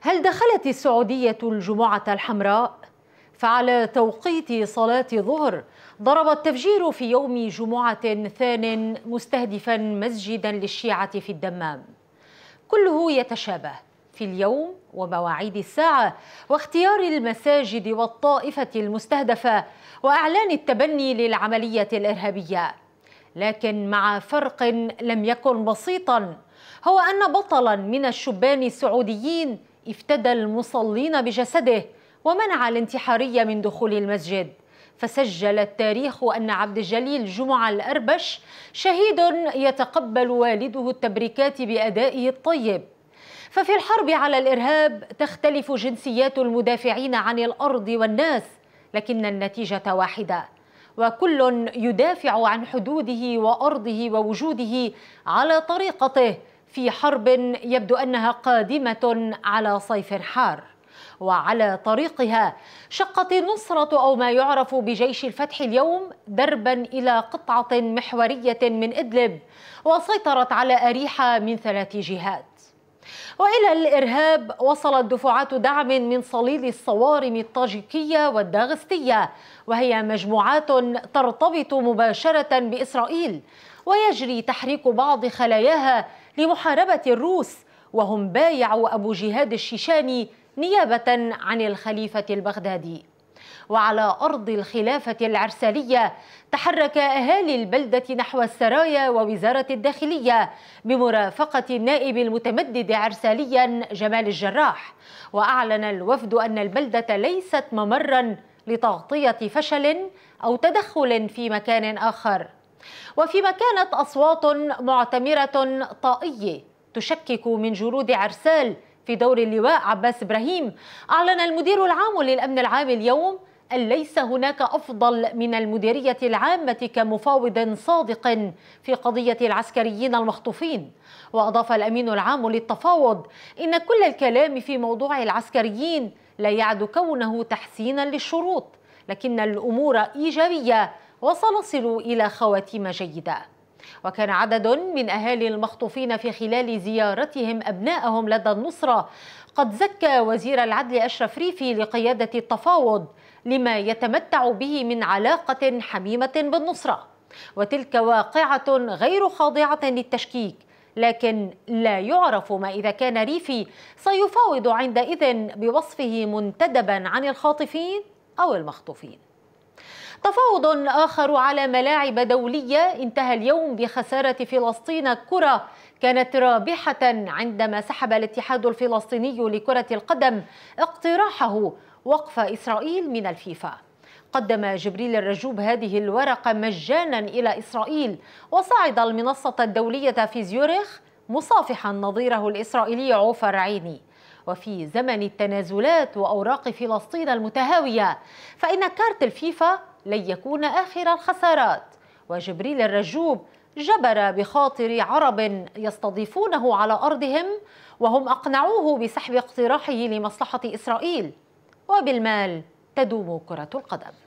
هل دخلت السعودية الجمعة الحمراء؟ فعلى توقيت صلاة ظهر ضرب التفجير في يوم جمعة ثان مستهدفا مسجدا للشيعة في الدمام كله يتشابه في اليوم ومواعيد الساعة واختيار المساجد والطائفة المستهدفة وإعلان التبني للعملية الإرهابية لكن مع فرق لم يكن بسيطا هو أن بطلا من الشبان السعوديين افتدى المصلين بجسده ومنع الانتحارية من دخول المسجد فسجل التاريخ أن عبد الجليل جمعة الأربش شهيد يتقبل والده التبريكات بأدائه الطيب ففي الحرب على الإرهاب تختلف جنسيات المدافعين عن الأرض والناس لكن النتيجة واحدة وكل يدافع عن حدوده وأرضه ووجوده على طريقته في حرب يبدو انها قادمه على صيف حار وعلى طريقها شقت النصرة أو ما يعرف بجيش الفتح اليوم دربا إلى قطعة محورية من إدلب وسيطرت على أريحة من ثلاث جهات وإلى الإرهاب وصلت دفعات دعم من صليل الصوارم الطاجيكية والداغستية وهي مجموعات ترتبط مباشرة بإسرائيل ويجري تحريك بعض خلاياها لمحاربة الروس وهم بايعوا أبو جهاد الشيشاني نيابة عن الخليفة البغدادي وعلى أرض الخلافة العرسالية تحرك أهالي البلدة نحو السرايا ووزارة الداخلية بمرافقة النائب المتمدد عرساليا جمال الجراح وأعلن الوفد أن البلدة ليست ممرا لتغطية فشل أو تدخل في مكان آخر وفيما كانت أصوات معتمرة طائية تشكك من جرود عرسال في دور اللواء عباس إبراهيم أعلن المدير العام للأمن العام اليوم أن ليس هناك أفضل من المديرية العامة كمفاوض صادق في قضية العسكريين المخطوفين وأضاف الأمين العام للتفاوض إن كل الكلام في موضوع العسكريين لا يعد كونه تحسينا للشروط لكن الأمور إيجابية وسنصل إلى خواتيم جيدة وكان عدد من أهالي المخطوفين في خلال زيارتهم أبنائهم لدى النصرة قد زكى وزير العدل أشرف ريفي لقيادة التفاوض لما يتمتع به من علاقة حميمة بالنصرة وتلك واقعة غير خاضعة للتشكيك لكن لا يعرف ما إذا كان ريفي سيفاوض عندئذ بوصفه منتدبا عن الخاطفين أو المخطوفين تفاوض آخر على ملاعب دولية انتهى اليوم بخسارة فلسطين كرة كانت رابحة عندما سحب الاتحاد الفلسطيني لكرة القدم اقتراحه وقف إسرائيل من الفيفا قدم جبريل الرجوب هذه الورقة مجانا إلى إسرائيل وصعد المنصة الدولية في زيورخ مصافحا نظيره الإسرائيلي عوفر عيني وفي زمن التنازلات وأوراق فلسطين المتهاوية فإن كارت الفيفا لن يكون آخر الخسارات وجبريل الرجوب جبر بخاطر عرب يستضيفونه على أرضهم وهم أقنعوه بسحب اقتراحه لمصلحة إسرائيل وبالمال تدوم كرة القدم